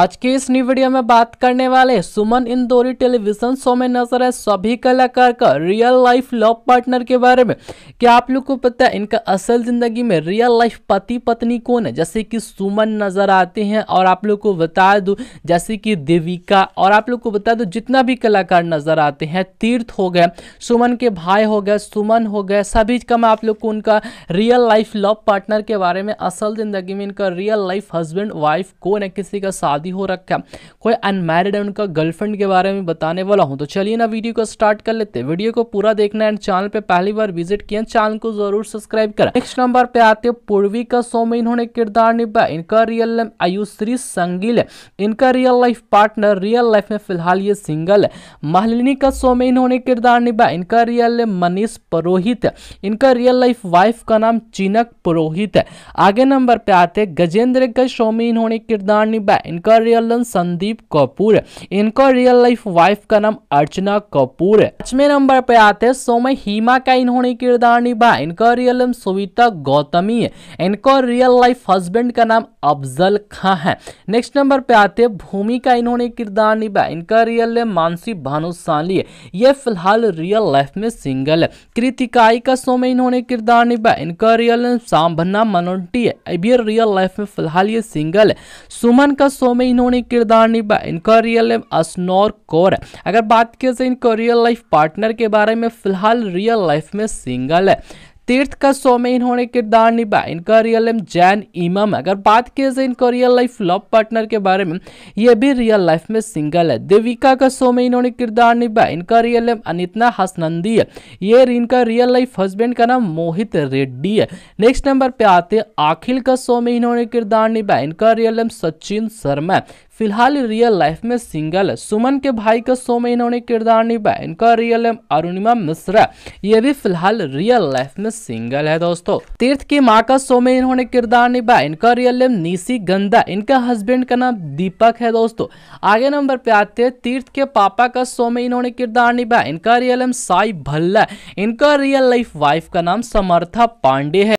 आज की इस न्यू वीडियो में बात करने वाले सुमन इंदौरी टेलीविजन शो में नजर है सभी कलाकार का रियल लाइफ लव पार्टनर के बारे में क्या आप लोग को पता है इनका असल जिंदगी में रियल लाइफ पति पत्नी कौन है जैसे कि सुमन नजर आते हैं और आप लोग को बता दूं जैसे कि देविका और आप लोग को बता दूं जितना भी कलाकार नजर आते हैं तीर्थ हो गए सुमन के भाई हो गए सुमन हो गए सभी का मैं आप लोग को उनका रियल लाइफ लव पार्टनर के बारे में असल जिंदगी में इनका रियल लाइफ हस्बैंड वाइफ कौन है किसी का शादी शादी हो रखा है कोई अनमैरिड है उनका गर्लफ्रेंड के बारे में बताने वाला हूँ तो चलिए ना वीडियो को स्टार्ट कर लेते हैं वीडियो को पूरा देखना एंड चैनल पर पहली बार विजिट किया चैनल को जरूर सब्सक्राइब करें नेक्स्ट नंबर पर आते हैं पूर्वी का शो में इन्होंने किरदार निभाया इनका रियल नेम आयुश्री संगील है इनका real life partner real life में फिलहाल ये सिंगल है महलिनी का शो में इन्होंने किरदार निभाया इनका रियल नेम मनीष पुरोहित है इनका रियल लाइफ वाइफ का नाम चिनक पुरोहित है आगे नंबर पे आते गजेंद्र का शो में इन्होंने किरदार निभाया इनका रियल नाम संदीप कपूर इनका रियल लाइफ वाइफ का नाम अर्चना कपूर पांचवे नंबर पे आते हैं सोमय हीमा का इन्होंने किरदार निभा इनका रियल नाम सुविता गौतमी इनका रियल लाइफ हस्बैंड का नाम अफजल खां है नेक्स्ट नंबर पे आते हैं भूमि का इन्होंने किरदार निभा इनका रियल नेम मानसी भानुशाली ये फिलहाल रियल लाइफ में सिंगल है कृतिकाई का शो में इन्होंने किरदार निभा इनका रियल नेम सांभना मनोटी है रियल लाइफ में फिलहाल ये सिंगल है सुमन का शो में इन्होंने किरदार निभाया इनका रियल नेम असनोर कौर है अगर बात किया जाए इनका रियल लाइफ पार्टनर के बारे में फिलहाल रियल लाइफ में सिंगल है तीर्थ का शो में इन्होंने किरदार निभाया इनका रियल नेम जैन इमाम अगर बात की जाए इनका रियल लाइफ लव पार्टनर के बारे में ये भी रियल लाइफ में सिंगल है देविका का शो में इन्होंने किरदार निभाया इनका रियल नेम अनितना हसनंदी है ये इनका रियल लाइफ हस्बैंड का नाम मोहित रेड्डी है नेक्स्ट नंबर पे आते हैं आखिल का शो में इन्होंने किरदार निभाया इनका रियल नेम सचिन शर्मा फिलहाल रियल लाइफ में सिंगल है सुमन के भाई का शो में इन्होंने किरदार निभाया इनका रियल नेम अरुणिमा मिश्रा ये भी फिलहाल रियल लाइफ में सिंगल है दोस्तों तीर्थ की माँ का शो में इन्होंने किरदार निभाया इनका रियल नेम निशी गंदा इनका हस्बैंड का नाम दीपक है दोस्तों आगे नंबर पे आते हैं तीर्थ के पापा का शो में इन्होंने किरदार निभाया इनका रियल नेम साई भल्ला इनका रियल लाइफ वाइफ का नाम समर्था पांडे है